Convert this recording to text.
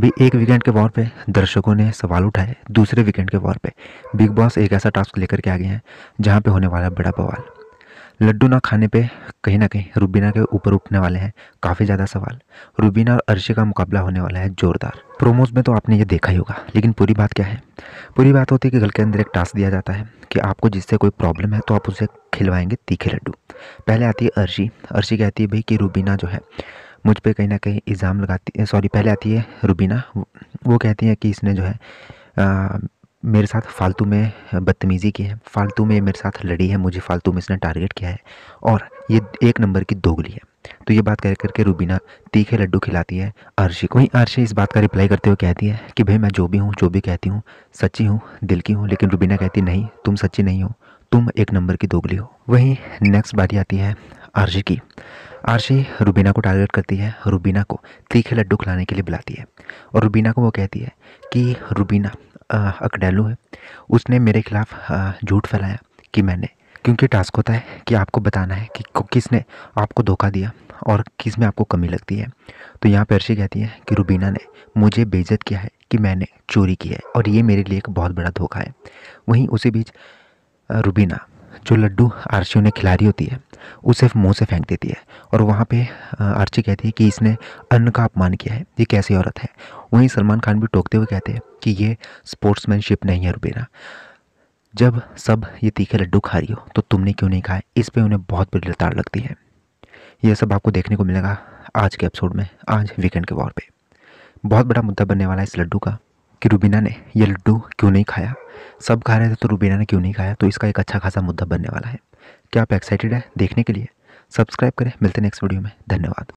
भी एक वीकेंड के वॉर पे दर्शकों ने सवाल उठाए दूसरे वीकेंड के वॉर पे बिग बॉस एक ऐसा टास्क लेकर के आ गए हैं जहाँ पे होने वाला बड़ा बवाल लड्डू ना खाने पे कहीं ना कहीं रुबीना के ऊपर उठने वाले हैं काफ़ी ज़्यादा सवाल रुबीना और अर्शी का मुकाबला होने वाला है जोरदार प्रोमोज में तो आपने ये देखा ही होगा लेकिन पूरी बात क्या है पूरी बात होती है कि घर के अंदर एक टास्क दिया जाता है कि आपको जिससे कोई प्रॉब्लम है तो आप उसे खिलवाएंगे तीखे लड्डू पहले आती है अर्शी अर्शी कहती है भाई कि रूबीना जो है मुझ पर कहीं ना कहीं इल्ज़ाम लगाती है सॉरी पहले आती है रुबीना वो कहती है कि इसने जो है आ, मेरे साथ फालतू में बदतमीज़ी की है फालतू में मेरे साथ लड़ी है मुझे फालतू में इसने टारगेट किया है और ये एक नंबर की दोगली है तो ये बात कर करके रूबीना तीखे लड्डू खिलाती है आरशी को वहीं आरशी इस बात का रिप्लाई करते हुए कहती है कि भाई मैं जो भी हूँ जो भी कहती हूँ सच्ची हूँ दिल की हूँ लेकिन रूबीना कहती नहीं तुम सच्ची नहीं हो तुम एक नंबर की दोगली हो वहीं नेक्स्ट बारी आती है आरशी की आरशी रूबीना को टारगेट करती है रूबीना को तीखे लड्डू खिलाने के लिए बुलाती है और रूबीना को वो कहती है कि रूबीना अकडेलू है उसने मेरे खिलाफ झूठ फैलाया कि मैंने क्योंकि टास्क होता है कि आपको बताना है कि किसने आपको धोखा दिया और किस में आपको कमी लगती है तो यहाँ पर अर्शी कहती है कि रूबीना ने मुझे बेइज्जत किया है कि मैंने चोरी की है और ये मेरे लिए एक बहुत बड़ा धोखा है वहीं उसी बीच रूबीना जो लड्डू आरसी उन्हें खिला रही होती है उसे मुंह से फेंक देती है और वहाँ पे आरची कहती है कि इसने अन्न का अपमान किया है ये कैसी औरत है वहीं सलमान खान भी टोकते हुए कहते हैं कि ये स्पोर्ट्समैनशिप नहीं है रुबेरा जब सब ये तीखे लड्डू खा रही हो तो तुमने क्यों नहीं खाए इस पर उन्हें बहुत बड़ी लताड़ लगती है यह सब आपको देखने को मिलेगा आज के एपिसोड में आज वीकेंड के वॉर पे बहुत बड़ा मुद्दा बनने वाला है इस लड्डू का कि रूबीना ने ये लड्डू क्यों नहीं खाया सब खा रहे थे तो रूबीना ने क्यों नहीं खाया तो इसका एक अच्छा खासा मुद्दा बनने वाला है क्या आप एक्साइटेड है देखने के लिए सब्सक्राइब करें मिलते नेक्स्ट वीडियो में धन्यवाद